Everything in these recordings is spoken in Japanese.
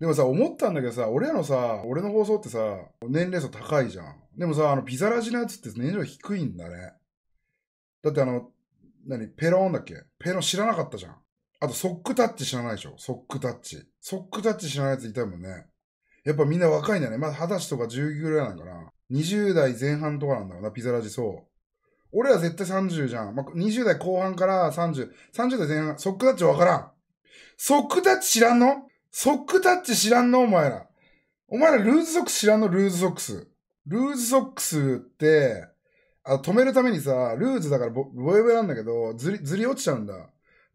でもさ、思ったんだけどさ、俺らのさ、俺の放送ってさ、年齢層高いじゃん。でもさ、あの、ピザラジのやつって年齢層低いんだね。だってあの、何ペロンだっけペロン知らなかったじゃん。あと、ソックタッチ知らないでしょソックタッチ。ソックタッチ知らないやついたもんね。やっぱみんな若いんだね。まだ二十歳とか19ぐらいなんかな。20代前半とかなんだろうな、ピザラジそう。俺ら絶対30じゃん。まあ、20代後半から30。30代前半、ソックタッチわからん。ソックタッチ知らんのソックタッチ知らんのお前ら。お前らルーズソックス知らんのルーズソックス。ルーズソックスって、あ止めるためにさ、ルーズだからボボヨボヨなんだけど、ずり、ずり落ちちゃうんだ。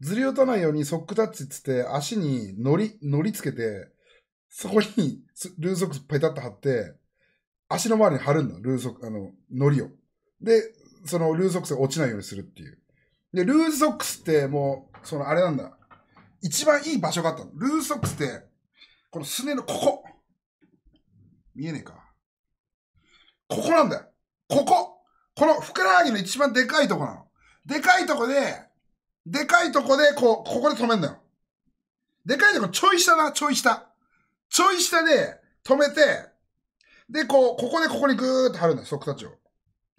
ずり落たないようにソックタッチっつって、足に乗り、乗りつけて、そこにルーズソックスペタッと貼って、足の周りに貼るんだ。ルーズソックス、あの、乗りを。で、そのルーズソックスが落ちないようにするっていう。で、ルーズソックスってもう、そのあれなんだ。一番いい場所があったの。ルーソックスって、このすねのここ。見えねえか。ここなんだよ。ここ。このふくらはぎの一番でかいとこなの。でかいとこで、でかいとこで、こう、ここで止めんだよ。でかいとこちょい下な、ちょい下。ちょい下で止めて、で、こう、ここでここにぐーっと貼るんだよ、立ちを。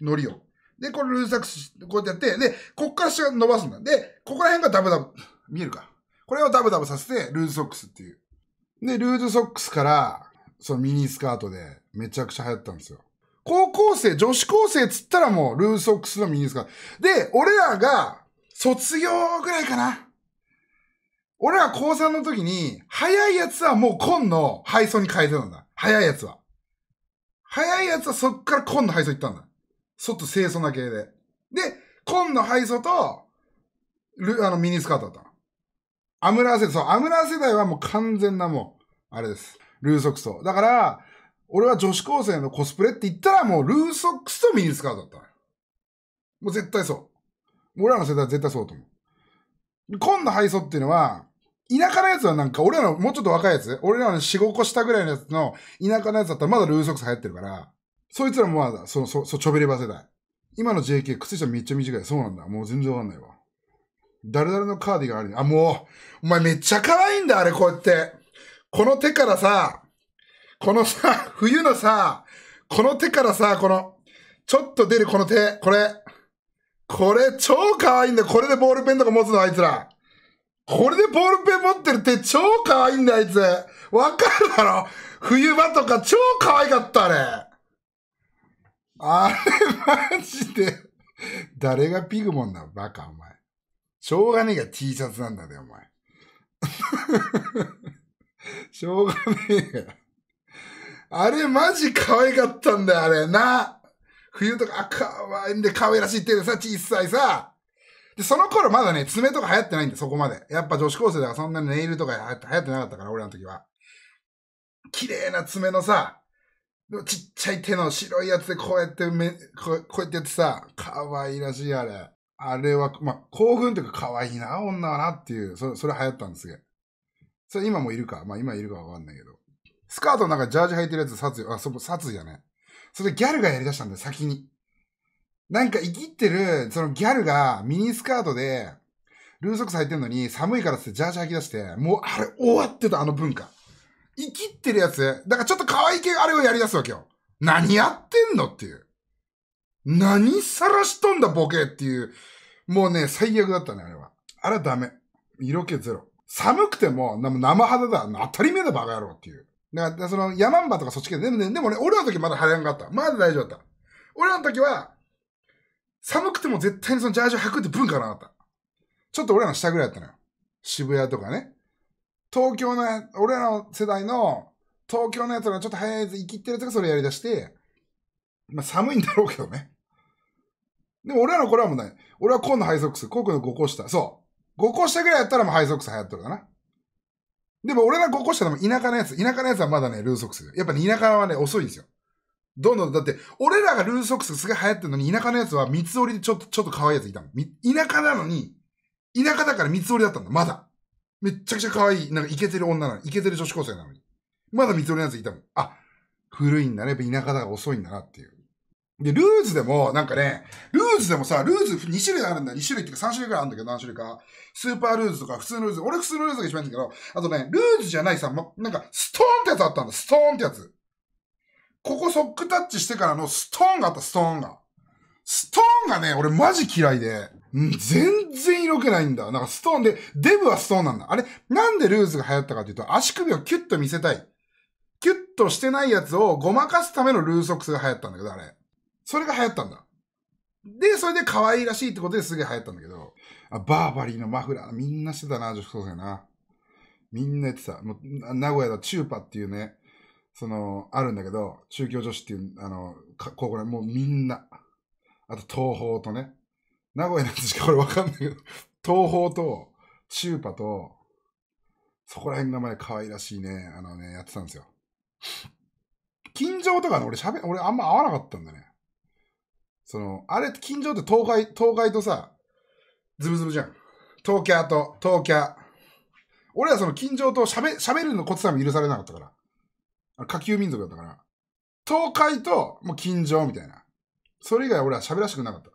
のりを。で、これルーサックス、こうやってやって、で、こっから下伸ばすんだ。で、ここら辺がダブダブ。見えるかこれをダブダブさせて、ルーズソックスっていう。で、ルーズソックスから、そのミニスカートで、めちゃくちゃ流行ったんですよ。高校生、女子高生っつったらもう、ルーズソックスのミニスカート。で、俺らが、卒業ぐらいかな。俺ら高3の時に、早いやつはもう紺の配送に変えてたんだ。早いやつは。早いやつはそっから紺の配送行ったんだ。ちょっと清楚な系で。で、紺の配送と、ル、あの、ミニスカートだった。アムラー世代、そう、アムラー世代はもう完全なもう、あれです。ルーソックスと。だから、俺は女子高生のコスプレって言ったらもうルーソックスとミニスカートだったもう絶対そう。俺らの世代は絶対そうと思う。今度配送っていうのは、田舎のやつはなんか、俺らのもうちょっと若いやつ、俺らの4、5個下ぐらいのやつの田舎のやつだったらまだルーソックス流行ってるから、そいつらもまだ、その、そ、そ、ちょべれば世代。今の JK 靴下めっちゃ短い。そうなんだ。もう全然わかんないわ。誰々のカーディガンあるあ、もう、お前めっちゃ可愛いんだ、あれ、こうやって。この手からさ、このさ、冬のさ、この手からさ、この、ちょっと出るこの手、これ。これ超可愛いんだよ。これでボールペンとか持つの、あいつら。これでボールペン持ってる手超可愛いんだあいつ。わかるだろ冬場とか超可愛かったあれ。あれマジで。誰がピグモンなのバカお前。しょうがねえが T シャツなんだね、お前。しょうがねえが。あれマジ可愛かったんだよ、あれな。冬とか、あ、可愛いんで可愛らしいってさ、小さいさ。で、その頃まだね、爪とか流行ってないんだよ、そこまで。やっぱ女子高生だからそんなにネイルとか流行ってなかったから、俺らの時は。綺麗な爪のさ、ちっちゃい手の白いやつでこうやってめ、こうやってやってさ、可愛いらしい、あれ。あれは、まあ、興奮というか可愛いな、女はなっていう、それ、それ流行ったんですげそれ今もいるかまあ今いるかわかんないけど。スカートの中ジャージ履いてるやつ殺意、あ、そこ殺意だね。それギャルがやりだしたんだよ、先に。なんか生きってる、そのギャルがミニスカートで、ルーソックス履いてんのに寒いからってジャージ履き出して、もうあれ終わってた、あの文化。生きってるやつ。だからちょっと可愛い系あれをやり出すわけよ。何やってんのっていう。何さらしとんだボケっていう。もうね、最悪だったね、あれは。あれはダメ。色気ゼロ。寒くても、生肌だ。当たり前だ、バカ野郎っていう。だから、その、ヤマンバとかそっち系で、ね、でもね、俺の時まだ晴れんかった。まだ大丈夫だった。俺らの時は、寒くても絶対にそのジャージを履くって文化なかった。ちょっと俺らの下ぐらいだったのよ。渋谷とかね。東京の、俺らの世代の、東京のやつらちょっと早いやつ、生きってるやつがそれやりだして、まあ寒いんだろうけどね。でも俺らの頃はもうね、俺は紺のハイソックス、コークの5個下。そう。5個下ぐらいやったらもうハイソックス流行ってるかな。でも俺ら5個下でも田舎のやつ、田舎のやつはまだね、ルーソックス。やっぱ、ね、田舎はね、遅いんですよ。どんどん、だって、俺らがルーソックスすげえ流行ってるのに、田舎のやつは三つ折りでちょっと、ちょっと可愛いやついたの。田舎なのに、田舎だから三つ折りだったの、まだ。めっちゃくちゃ可愛い、なんかイケてる女なのに、イケてる女子高生なのに。まだ三つ折りのやついたの。あ、古いんだね、やっぱ田舎だから遅いんだなっていう。で、ルーズでも、なんかね、ルーズでもさ、ルーズ2種類あるんだよ。2種類っていうか3種類くらいあるんだけど、何種類か。スーパールーズとか普通のルーズ。俺普通のルーズが一番いいんだけど、あとね、ルーズじゃないさ、ま、なんか、ストーンってやつあったんだ。ストーンってやつ。ここソックタッチしてからのストーンがあった、ストーンが。ストーンがね、俺マジ嫌いで、ん全然色気ないんだ。なんかストーンで、デブはストーンなんだ。あれ、なんでルーズが流行ったかっていうと、足首をキュッと見せたい。キュッとしてないやつをごまかすためのルーソックスが流行ったんだけど、あれ。それが流行ったんだ。で、それで可愛いらしいってことですげえ流行ったんだけど、あバーバリーのマフラー、みんなしてたな、女子高生な。みんなやってた。もう名古屋だ、チューパっていうね、その、あるんだけど、中京女子っていう、あの、高校ね、もうみんな。あと、東宝とね。名古屋なんてしか俺わかんないけど、東宝と、チューパと、そこら辺がまで可愛らしいね、あのね、やってたんですよ。近所とかね、俺喋、俺あんま合わなかったんだね。その、あれって近所って東海、東海とさ、ズブズブじゃん。東キャと、東キャ。俺はその近所と喋、喋るのこツさも許されなかったから。下級民族だったから。東海と、もう近所みたいな。それ以外俺は喋らしくなかった。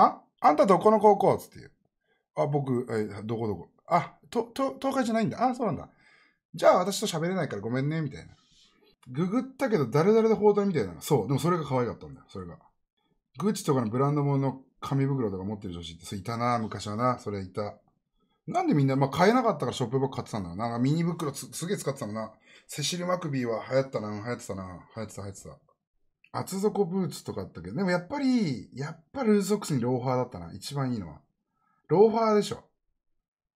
はあんたどこの高校つって言う。あ、僕、え、どこどこ。あ、と、と、東海じゃないんだ。あ、そうなんだ。じゃあ私と喋れないからごめんね、みたいな。ググったけど、誰々で包帯みたいな。そう。でもそれが可愛かったんだよ。それが。グッチとかのブランド物の紙袋とか持ってる女子って、それいたな、昔はな、それいた。なんでみんな、まあ、買えなかったからショップば買ってたんだろうな。なんかミニ袋すすげえ使ってたのな。セシル・マクビーは流行ったな、流行ってたな、流行ってた、流行ってた。厚底ブーツとかあったけど、でもやっぱり、やっぱルーズソックスにローファーだったな、一番いいのは。ローファーでしょ。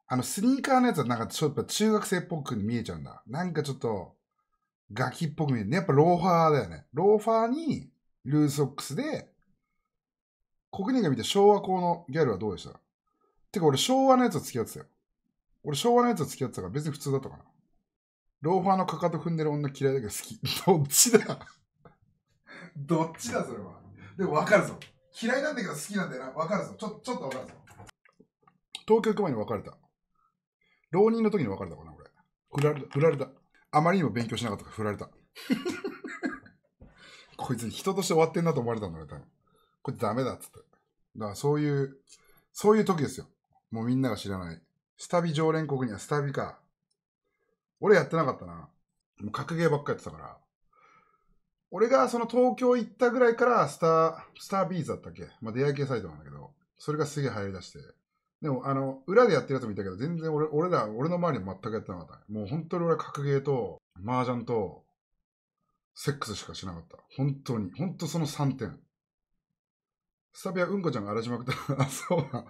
あの、スニーカーのやつはなんかちょっと中学生っぽく見えちゃうんだ。なんかちょっと、ガキっぽく見える。やっぱローファーだよね。ローファーに、ルーズソックスで、国人が見て昭和校のギャルはどうでしたてか俺昭和のやつは付き合ってたよ。俺昭和のやつは付き合ってたから別に普通だったかな。ローファーのかかと踏んでる女嫌いだけど好き。どっちだ どっちだそれは。でも分かるぞ。嫌いなんだけど好きなんだよな。分かるぞ。ちょちょっと分かるぞ。東京行く前に別れた。浪人の時に別れたかな、俺。振られた。振られた。あまりにも勉強しなかったから振られた。こいつ人として終わってんなと思われたんだよ、多分。これダメだっつって。だからそういう、そういう時ですよ。もうみんなが知らない。スタビ常連国にはスタビか。俺やってなかったな。もう格ゲーばっかやってたから。俺がその東京行ったぐらいからスター、スタービーズだったっけまあ出会い系サイトなんだけど、それがすげえ行り出して。でも、あの、裏でやってるやつもいたけど、全然俺俺ら、俺の周りも全くやってなかった、ね。もう本当に俺は格ゲーと、麻雀と、セックスしかしなかった。本当に。本当その3点。サビはうんこちゃんが荒らしまくった。あ、そうな。